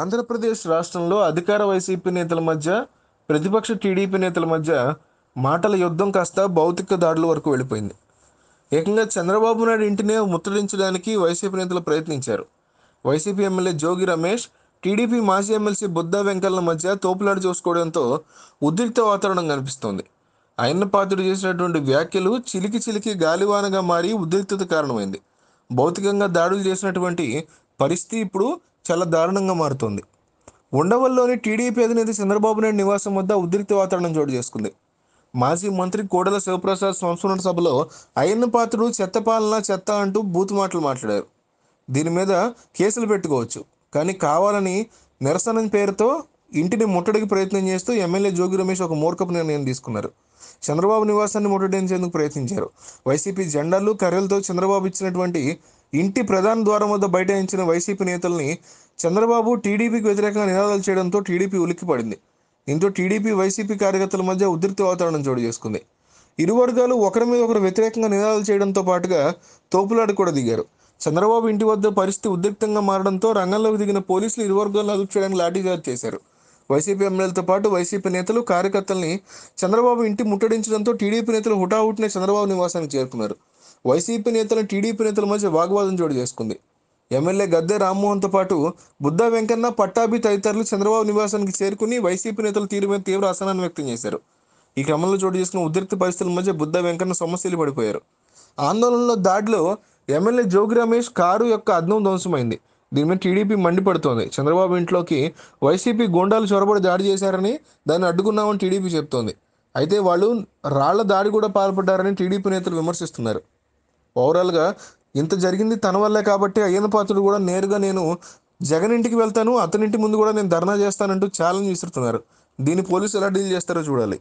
ఆంధ్రప్రదేశ్ రాష్ట్రంలో అధికార వైసీపీ నేతల మధ్య ప్రతిపక్ష టీడీపీ నేతల మధ్య మాటల యుద్ధం కాస్త భౌతిక దాడుల వరకు వెళ్ళిపోయింది ఏకంగా చంద్రబాబు నాయుడు ఇంటినే ముట్టడించడానికి వైసీపీ నేతలు ప్రయత్నించారు వైసీపీ ఎమ్మెల్యే జోగి రమేష్ టీడీపీ మాజీ ఎమ్మెల్సీ బుద్ధ వెంకన్న మధ్య తోపులాడు చూసుకోవడంతో ఉద్రిక్త వాతావరణం కనిపిస్తోంది అయిన పాత్రుడు చేసినటువంటి వ్యాఖ్యలు చిలికి చిలికి గాలివానగా మారి ఉద్రిక్తత కారణమైంది భౌతికంగా దాడులు చేసినటువంటి పరిస్థితి ఇప్పుడు చాలా దారుణంగా మారుతోంది ఉండవల్లోని టీడీపీ అధినేత చంద్రబాబు నాయుడు నివాసం వద్ద ఉద్రిక్త వాతావరణం చోటు చేసుకుంది మాజీ మంత్రి కోడల శివప్రసాద్ సంస్మరణ సభలో అయ్యన్న పాత్రుడు చెత్త పాలన చెత్త అంటూ బూతు మాటలు మాట్లాడారు దీని మీద కేసులు పెట్టుకోవచ్చు కానీ కావాలని నిరసన పేరుతో ఇంటిని ముట్టడికి ప్రయత్నం చేస్తూ ఎమ్మెల్యే జోగి రమేష్ ఒక మూర్ఖపు నిర్ణయం తీసుకున్నారు చంద్రబాబు నివాసాన్ని ముట్టడించేందుకు ప్రయత్నించారు వైసీపీ జెండాలు కర్రలతో చంద్రబాబు ఇచ్చినటువంటి ఇంటి ప్రధాన ద్వారం వద్ద బైఠాయించిన వైసీపీ నేతల్ని చంద్రబాబు టీడీపీకి వ్యతిరేకంగా నినాదాలు చేయడంతో టీడీపీ ఉలిక్కిపడింది దీంతో టీడీపీ వైసీపీ కార్యకర్తల మధ్య ఉద్రిక్త వాతావరణం చోటు చేసుకుంది ఇరు వర్గాలు ఒకరి మీద ఒకరు వ్యతిరేకంగా నినాదాలు చేయడంతో పాటుగా తోపులాట కూడా దిగారు చంద్రబాబు ఇంటి వద్ద పరిస్థితి ఉద్రిక్తంగా మారడంతో రంగంలోకి దిగిన పోలీసులు ఇరు వర్గాలను అదుపు చేయడానికి లాఠీచార్జ్ చేశారు వైసీపీ ఎమ్మెల్యేలతో పాటు వైసీపీ నేతలు కార్యకర్తల్ని చంద్రబాబు ఇంటి ముట్టడించడంతో టీడీపీ నేతలు హుటాహుటినే చంద్రబాబు నివాసానికి చేరుకున్నారు వైసీపీ నేతలు టీడీపీ నేతల మధ్య వాగ్వాదం చోటు చేసుకుంది ఎమ్మెల్యే గద్దె రామ్మోహన్తో పాటు బుద్ధ వెంకన్న పట్టాభి తదితరులు చంద్రబాబు నివాసానికి చేరుకుని వైసీపీ నేతల తీరు మీద తీవ్ర అసహనాన్ని వ్యక్తం చేశారు ఈ క్రమంలో చోటు చేసుకున్న ఉద్రిక్త పరిస్థితుల మధ్య బుద్ధ వెంకన్న సమస్యలు పడిపోయారు ఆందోళనలో దాడిలో ఎమ్మెల్యే జోగి రమేష్ కారు యొక్క అద్దం ధ్వంసమైంది దీని మీద టీడీపీ మండిపడుతోంది చంద్రబాబు ఇంట్లోకి వైసీపీ గోండాలు చొరబడి దాడి చేశారని దాన్ని అడ్డుకున్నామని టీడీపీ చెప్తోంది అయితే వాళ్ళు రాళ్ల దాడి కూడా పాల్పడ్డారని టీడీపీ నేతలు విమర్శిస్తున్నారు ఓవరాల్గా ఇంత జరిగింది తన వల్లే కాబట్టి అయ్యన్న పాత్రుడు కూడా నేరుగా నేను జగన్ ఇంటికి వెళ్తాను అతనింటి ముందు కూడా నేను ధర్నా చేస్తానంటూ ఛాలెంజ్ విసురుతున్నారు దీన్ని పోలీసులు ఎలా డీల్ చేస్తారో చూడాలి